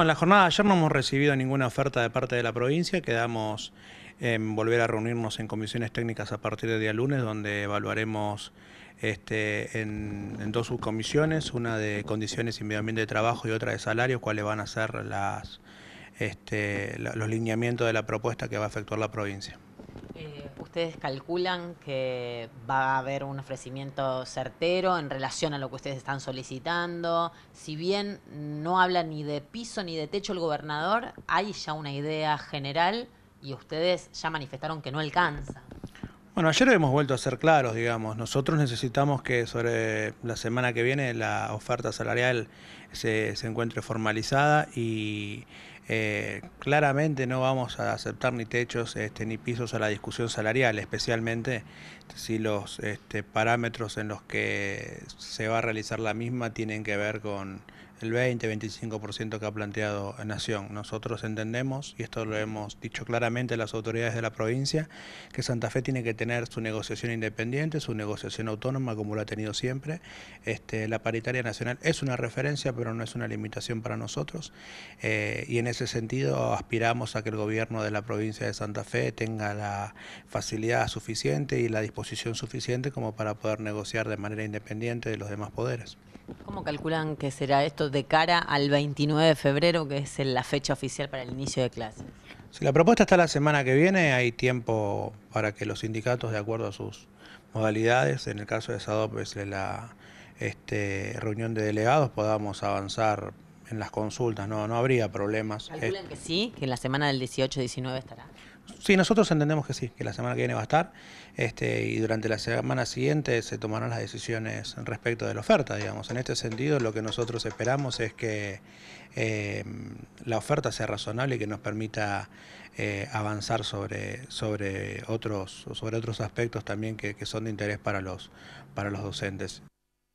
En la jornada de ayer no hemos recibido ninguna oferta de parte de la provincia, quedamos en volver a reunirnos en comisiones técnicas a partir del día lunes, donde evaluaremos este, en, dos subcomisiones, una de condiciones y medio ambiente de trabajo y otra de salarios, cuáles van a ser las, este, los lineamientos de la propuesta que va a efectuar la provincia. Eh, ¿Ustedes calculan que va a haber un ofrecimiento certero en relación a lo que ustedes están solicitando? Si bien no habla ni de piso ni de techo el gobernador, hay ya una idea general y ustedes ya manifestaron que no alcanza. Bueno, ayer hemos vuelto a ser claros, digamos. Nosotros necesitamos que sobre la semana que viene la oferta salarial se, se encuentre formalizada y eh, claramente no vamos a aceptar ni techos este, ni pisos a la discusión salarial, especialmente si los este, parámetros en los que se va a realizar la misma tienen que ver con el 20-25% que ha planteado Nación. Nosotros entendemos, y esto lo hemos dicho claramente las autoridades de la provincia, que Santa Fe tiene que tener su negociación independiente, su negociación autónoma, como lo ha tenido siempre. Este, la paritaria nacional es una referencia, pero no es una limitación para nosotros. Eh, y en ese sentido aspiramos a que el gobierno de la provincia de Santa Fe tenga la facilidad suficiente y la disposición suficiente como para poder negociar de manera independiente de los demás poderes. ¿Cómo calculan que será esto de cara al 29 de febrero, que es la fecha oficial para el inicio de clases? Si la propuesta está la semana que viene, hay tiempo para que los sindicatos, de acuerdo a sus modalidades, en el caso de SADOP es la este, reunión de delegados, podamos avanzar en las consultas, no, no habría problemas. ¿Calculan que sí? ¿Que en la semana del 18-19 estará? Sí, nosotros entendemos que sí, que la semana que viene va a estar este, y durante la semana siguiente se tomarán las decisiones respecto de la oferta, digamos. En este sentido, lo que nosotros esperamos es que em, la oferta sea razonable y que nos permita eh, avanzar sobre, sobre, otros, sobre otros aspectos también que, son de interés para los, para los docentes.